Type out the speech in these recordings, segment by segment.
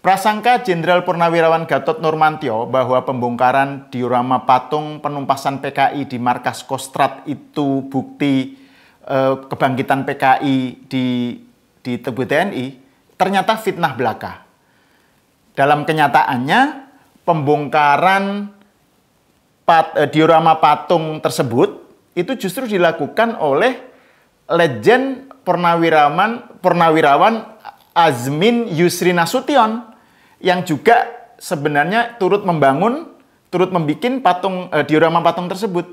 Prasangka Jenderal Purnawirawan Gatot Nurmantio bahwa pembongkaran diorama patung penumpasan PKI di markas Kostrat itu bukti eh, kebangkitan PKI di di Tebu TNI ternyata fitnah belaka. Dalam kenyataannya pembongkaran pat, eh, diorama patung tersebut itu justru dilakukan oleh legend Purnawirawan Purnawirawan Azmin Yusri Nasution yang juga sebenarnya turut membangun, turut membuat patung eh, diorama patung tersebut.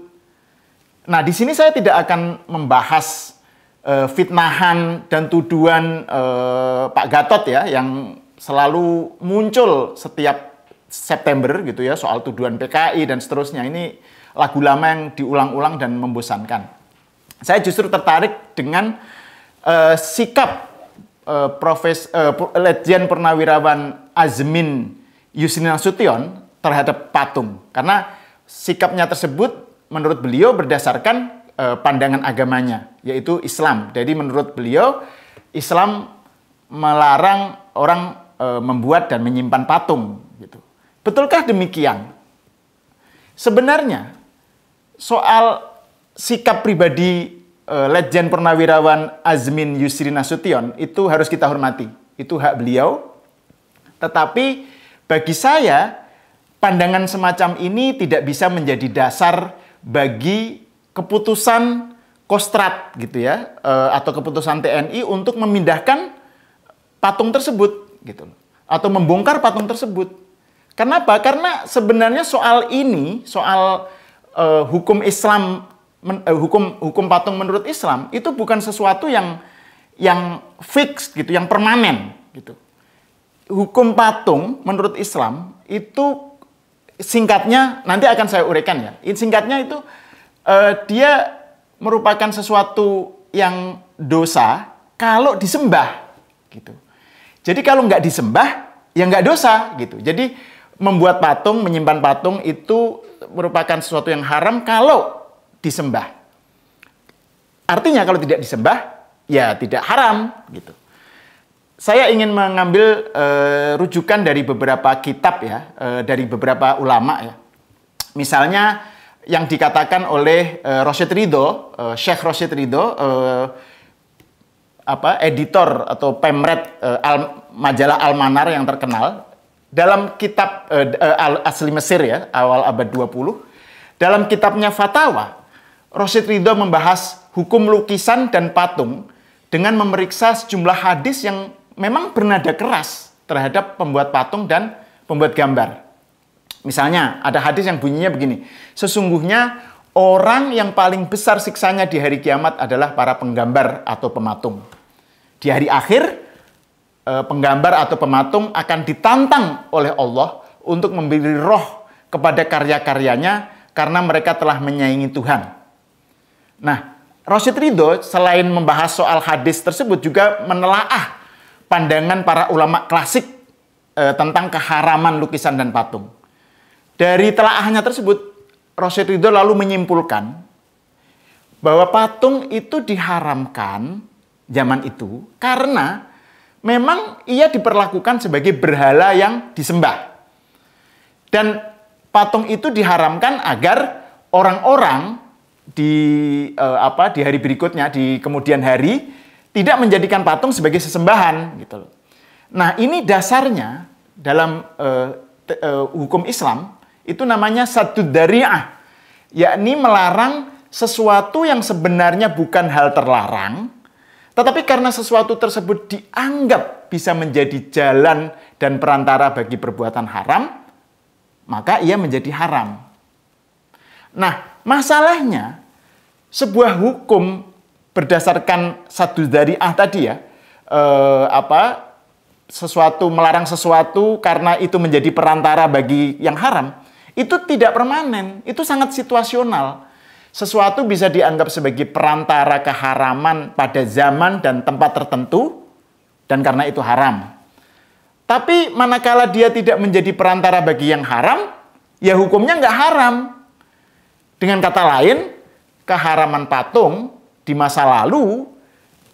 Nah, di sini saya tidak akan membahas eh, fitnahan dan tuduhan eh, Pak Gatot ya yang selalu muncul setiap September gitu ya soal tuduhan PKI dan seterusnya. Ini lagu lama yang diulang-ulang dan membosankan. Saya justru tertarik dengan eh, sikap uh, Profes eh, uh, legend Purnawirawan Azmin Yusrina Sution terhadap patung karena sikapnya tersebut menurut beliau berdasarkan uh, pandangan agamanya yaitu Islam. Jadi menurut beliau Islam melarang orang uh, membuat dan menyimpan patung gitu. Betulkah demikian? Sebenarnya soal sikap pribadi uh, Legend Purnawirawan Azmin Yusri Nasution itu harus kita hormati. Itu hak beliau. Tetapi bagi saya pandangan semacam ini tidak bisa menjadi dasar bagi keputusan Kostrat gitu ya uh, atau keputusan TNI untuk memindahkan patung tersebut gitu atau membongkar patung tersebut. Kenapa? Karena sebenarnya soal ini, soal uh, hukum Islam men, eh, hukum hukum patung menurut Islam itu bukan sesuatu yang yang fix gitu, yang permanen gitu. Hukum patung menurut Islam itu singkatnya nanti akan saya uraikan ya. Singkatnya itu eh, dia merupakan sesuatu yang dosa kalau disembah gitu. Jadi kalau nggak disembah ya nggak dosa gitu. Jadi membuat patung, menyimpan patung itu merupakan sesuatu yang haram kalau disembah. Artinya kalau tidak disembah, ya tidak haram gitu. Saya ingin mengambil e, rujukan dari beberapa kitab ya, e, dari beberapa ulama ya. Misalnya yang dikatakan oleh e, eh, Rosyid Ridho, e, Syekh Rosyid Ridho, e, apa editor atau pemret e, al, majalah Almanar yang terkenal dalam kitab e, Asli Mesir ya awal abad 20 dalam kitabnya Fatawa Rosid Ridho membahas hukum lukisan dan patung dengan memeriksa sejumlah hadis yang memang bernada keras terhadap pembuat patung dan pembuat gambar. Misalnya, ada hadis yang bunyinya begini. Sesungguhnya orang yang paling besar siksanya di hari kiamat adalah para penggambar atau pematung. Di hari akhir, e, penggambar atau pematung akan ditantang oleh Allah untuk memberi roh kepada karya-karyanya karena mereka telah menyaingi Tuhan. Nah, Rosid Ridho selain membahas soal hadis tersebut juga menelaah pandangan para ulama klasik e, tentang keharaman lukisan dan patung. Dari telaahnya tersebut, Rosid Ridho lalu menyimpulkan bahwa patung itu diharamkan zaman itu karena memang ia diperlakukan sebagai berhala yang disembah. Dan patung itu diharamkan agar orang-orang di uh, apa di hari berikutnya di kemudian hari tidak menjadikan patung sebagai sesembahan gitu Nah, ini dasarnya dalam uh, te, uh, hukum Islam itu namanya satu dariah yakni melarang sesuatu yang sebenarnya bukan hal terlarang tetapi karena sesuatu tersebut dianggap bisa menjadi jalan dan perantara bagi perbuatan haram maka ia menjadi haram Nah, masalahnya sebuah hukum berdasarkan satu dari ah tadi ya, eh, apa sesuatu melarang sesuatu karena itu menjadi perantara bagi yang haram, itu tidak permanen, itu sangat situasional. Sesuatu bisa dianggap sebagai perantara keharaman pada zaman dan tempat tertentu, dan karena itu haram. Tapi manakala dia tidak menjadi perantara bagi yang haram, ya hukumnya nggak haram. Dengan kata lain, keharaman patung di masa lalu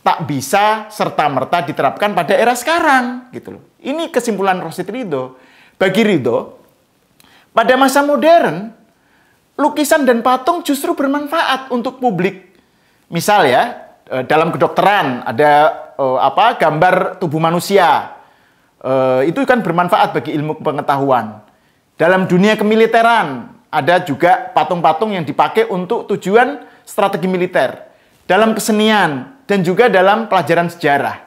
tak bisa serta-merta diterapkan pada era sekarang gitu loh. Ini kesimpulan Rosit Ridho. Bagi Rido, pada masa modern, lukisan dan patung justru bermanfaat untuk publik. Misal ya, eh, dalam kedokteran ada eh, apa gambar tubuh manusia. Eh, itu kan bermanfaat bagi ilmu pengetahuan. Dalam dunia kemiliteran, ada juga patung-patung yang dipakai untuk tujuan strategi militer, dalam kesenian, dan juga dalam pelajaran sejarah.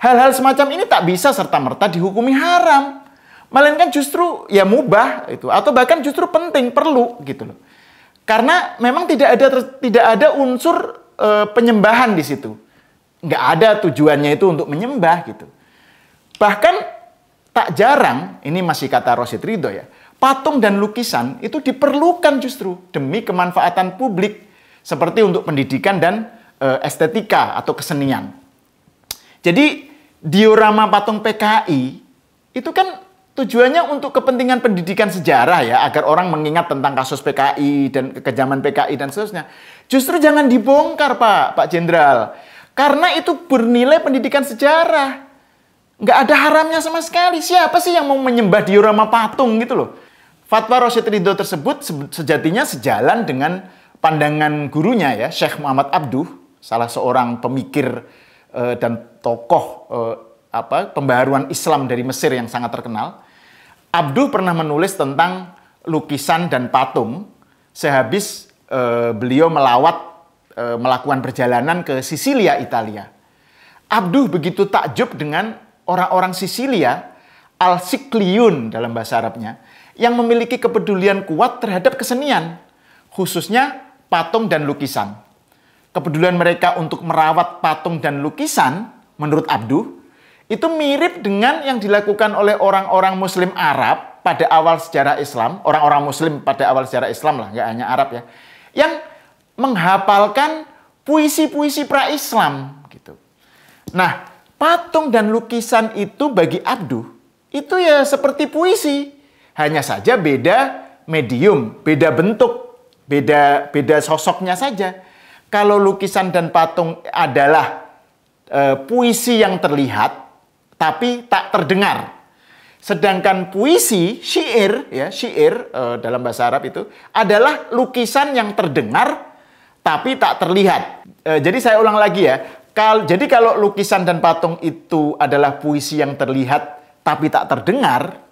Hal-hal semacam ini tak bisa serta-merta dihukumi haram. Melainkan justru ya mubah itu atau bahkan justru penting perlu gitu loh. Karena memang tidak ada tidak ada unsur e, penyembahan di situ. Nggak ada tujuannya itu untuk menyembah gitu. Bahkan tak jarang, ini masih kata Rosid Ridho ya, patung dan lukisan itu diperlukan justru demi kemanfaatan publik seperti untuk pendidikan dan e, estetika atau kesenian. Jadi diorama patung PKI itu kan tujuannya untuk kepentingan pendidikan sejarah ya agar orang mengingat tentang kasus PKI dan kekejaman PKI dan seterusnya. Justru jangan dibongkar Pak, Pak Jenderal. Karena itu bernilai pendidikan sejarah. Nggak ada haramnya sama sekali. Siapa sih yang mau menyembah diorama patung gitu loh? Fatwa Rosyid Ridho tersebut sejatinya sejalan dengan pandangan gurunya ya, Syekh Muhammad Abduh, salah seorang pemikir uh, dan tokoh uh, apa pembaharuan Islam dari Mesir yang sangat terkenal. Abduh pernah menulis tentang lukisan dan patung sehabis uh, beliau melawat melakukan perjalanan ke Sisilia, Italia. Abduh begitu takjub dengan orang-orang Sisilia, Al-Sikliun dalam bahasa Arabnya, yang memiliki kepedulian kuat terhadap kesenian, khususnya patung dan lukisan. Kepedulian mereka untuk merawat patung dan lukisan, menurut Abduh, itu mirip dengan yang dilakukan oleh orang-orang Muslim Arab pada awal sejarah Islam, orang-orang Muslim pada awal sejarah Islam lah, nggak hanya Arab ya, yang menghafalkan puisi-puisi pra-Islam gitu. Nah, patung dan lukisan itu bagi Abduh itu ya seperti puisi hanya saja beda medium, beda bentuk, beda beda sosoknya saja. Kalau lukisan dan patung adalah e, puisi yang terlihat tapi tak terdengar. Sedangkan puisi, syair ya, syair e, dalam bahasa Arab itu adalah lukisan yang terdengar tapi tak terlihat. E, jadi saya ulang lagi ya. Kal jadi kalau lukisan dan patung itu adalah puisi yang terlihat tapi tak terdengar,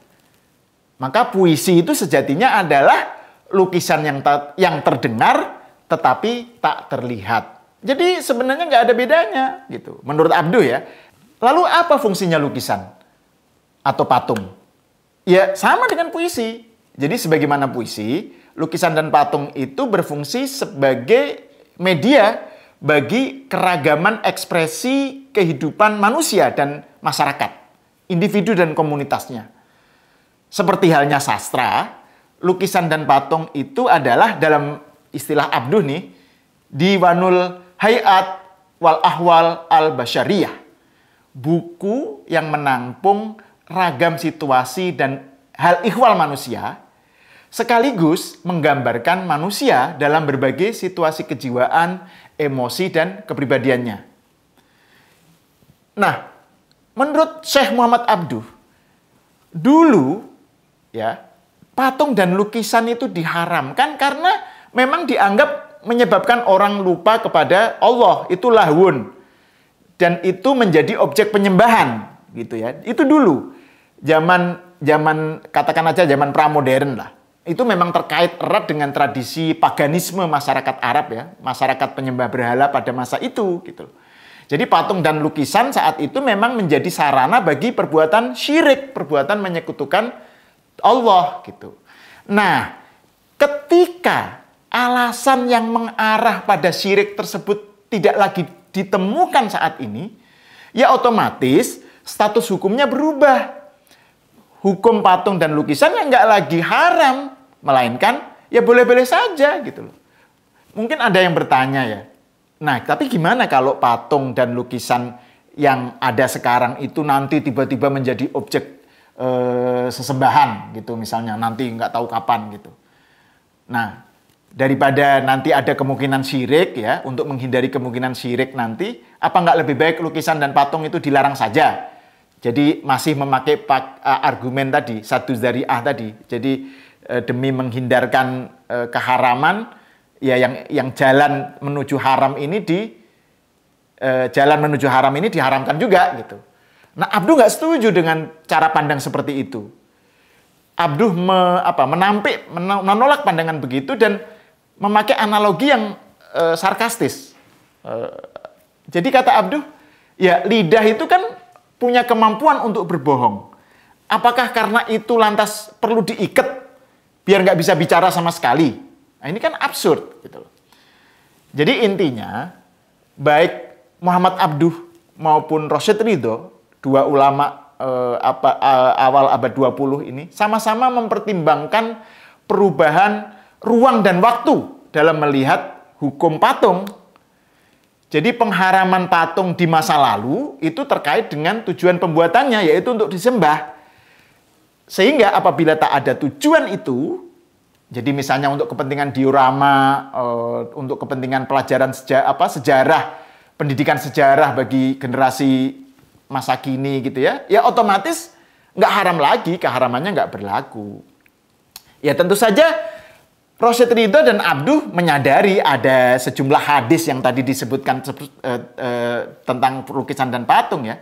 maka puisi itu sejatinya adalah lukisan yang ter yang terdengar tetapi tak terlihat. Jadi sebenarnya nggak ada bedanya gitu. Menurut Abdu ya. Lalu apa fungsinya lukisan atau patung? Ya sama dengan puisi. Jadi sebagaimana puisi, lukisan dan patung itu berfungsi sebagai media bagi keragaman ekspresi kehidupan manusia dan masyarakat, individu dan komunitasnya. Seperti halnya sastra, lukisan dan patung itu adalah dalam istilah abduh nih, diwanul hayat wal ahwal al basyariyah. Buku yang menampung ragam situasi dan hal ihwal manusia, sekaligus menggambarkan manusia dalam berbagai situasi kejiwaan, emosi, dan kepribadiannya. Nah, menurut Syekh Muhammad Abduh, dulu ya patung dan lukisan itu diharamkan karena memang dianggap menyebabkan orang lupa kepada Allah itu lahun dan itu menjadi objek penyembahan gitu ya itu dulu zaman zaman katakan aja zaman pramodern lah itu memang terkait erat dengan tradisi paganisme masyarakat Arab ya masyarakat penyembah berhala pada masa itu gitu Jadi patung dan lukisan saat itu memang menjadi sarana bagi perbuatan syirik, perbuatan menyekutukan Allah gitu. Nah, ketika alasan yang mengarah pada syirik tersebut tidak lagi ditemukan saat ini, ya otomatis status hukumnya berubah. Hukum patung dan lukisan yang nggak lagi haram, melainkan ya boleh-boleh saja gitu loh. Mungkin ada yang bertanya ya, nah tapi gimana kalau patung dan lukisan yang ada sekarang itu nanti tiba-tiba menjadi objek eh, sesembahan gitu misalnya nanti nggak tahu kapan gitu. Nah, daripada nanti ada kemungkinan syirik ya, untuk menghindari kemungkinan syirik nanti, apa nggak lebih baik lukisan dan patung itu dilarang saja? Jadi masih memakai pak, uh, argumen tadi, satu dari ah tadi. Jadi uh, demi menghindarkan uh, keharaman, ya yang yang jalan menuju haram ini di uh, jalan menuju haram ini diharamkan juga gitu. Nah Abdu nggak setuju dengan cara pandang seperti itu. Abduh me, apa, menampik, menolak pandangan begitu dan memakai analogi yang e, sarkastis. E, jadi kata Abduh, ya lidah itu kan punya kemampuan untuk berbohong. Apakah karena itu lantas perlu diikat biar nggak bisa bicara sama sekali? Nah, ini kan absurd gitu Jadi intinya baik Muhammad Abduh maupun Rosyid Ridho, dua ulama eh, apa, eh, awal abad 20 ini sama-sama mempertimbangkan perubahan ruang dan waktu dalam melihat hukum patung. Jadi pengharaman patung di masa lalu itu terkait dengan tujuan pembuatannya yaitu untuk disembah. Sehingga apabila tak ada tujuan itu, jadi misalnya untuk kepentingan diorama, eh, untuk kepentingan pelajaran sejarah, sejarah, pendidikan sejarah bagi generasi masa kini gitu ya, ya otomatis nggak haram lagi, keharamannya nggak berlaku. Ya tentu saja Rosyid Ridho dan Abduh menyadari ada sejumlah hadis yang tadi disebutkan eh, eh, tentang lukisan dan patung ya.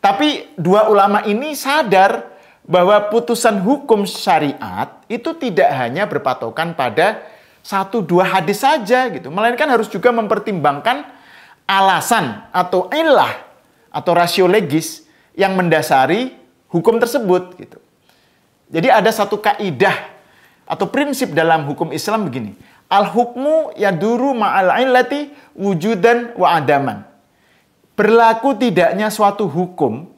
Tapi dua ulama ini sadar bahwa putusan hukum syariat itu tidak hanya berpatokan pada satu dua hadis saja gitu, melainkan harus juga mempertimbangkan alasan atau ilah atau rasio legis yang mendasari hukum tersebut gitu. Jadi ada satu kaidah atau prinsip dalam hukum Islam begini. Al hukmu yaduru ma'al illati wujudan wa adaman. Berlaku tidaknya suatu hukum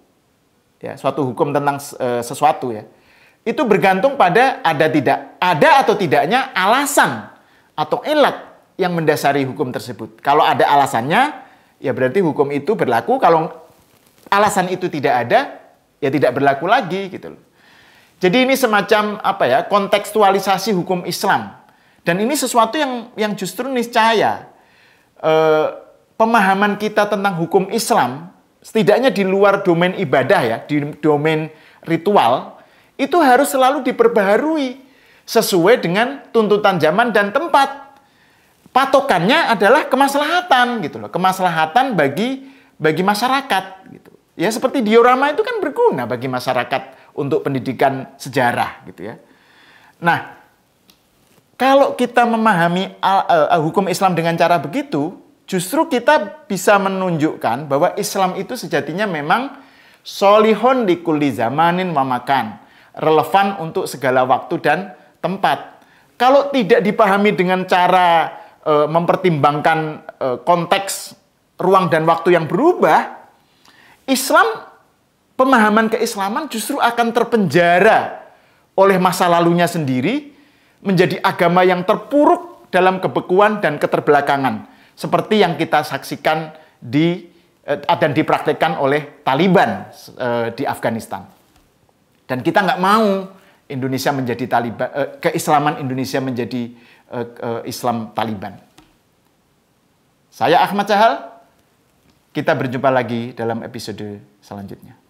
ya, suatu hukum tentang e, sesuatu ya. Itu bergantung pada ada tidak ada atau tidaknya alasan atau ilat yang mendasari hukum tersebut. Kalau ada alasannya, ya berarti hukum itu berlaku. Kalau alasan itu tidak ada, ya tidak berlaku lagi gitu loh. Jadi ini semacam apa ya kontekstualisasi hukum Islam dan ini sesuatu yang yang justru niscaya e, pemahaman kita tentang hukum Islam setidaknya di luar domain ibadah ya di domain ritual itu harus selalu diperbaharui sesuai dengan tuntutan zaman dan tempat patokannya adalah kemaslahatan gitu loh kemaslahatan bagi bagi masyarakat gitu Ya seperti diorama itu kan berguna bagi masyarakat untuk pendidikan sejarah gitu ya. Nah, kalau kita memahami eh, eh, hukum Islam dengan cara begitu, justru kita bisa menunjukkan bahwa Islam itu sejatinya memang solihon di kulli zamanin memakan, relevan untuk segala waktu dan tempat. Kalau tidak dipahami dengan cara e, mempertimbangkan e, konteks ruang dan waktu yang berubah, Islam pemahaman keislaman justru akan terpenjara oleh masa lalunya sendiri menjadi agama yang terpuruk dalam kebekuan dan keterbelakangan seperti yang kita saksikan di eh, dan dipraktekkan oleh Taliban eh, di Afghanistan. Dan kita nggak mau Indonesia menjadi Taliban, eh, keislaman Indonesia menjadi Islam Taliban. Saya Ahmad Cahal, kita berjumpa lagi dalam episode selanjutnya.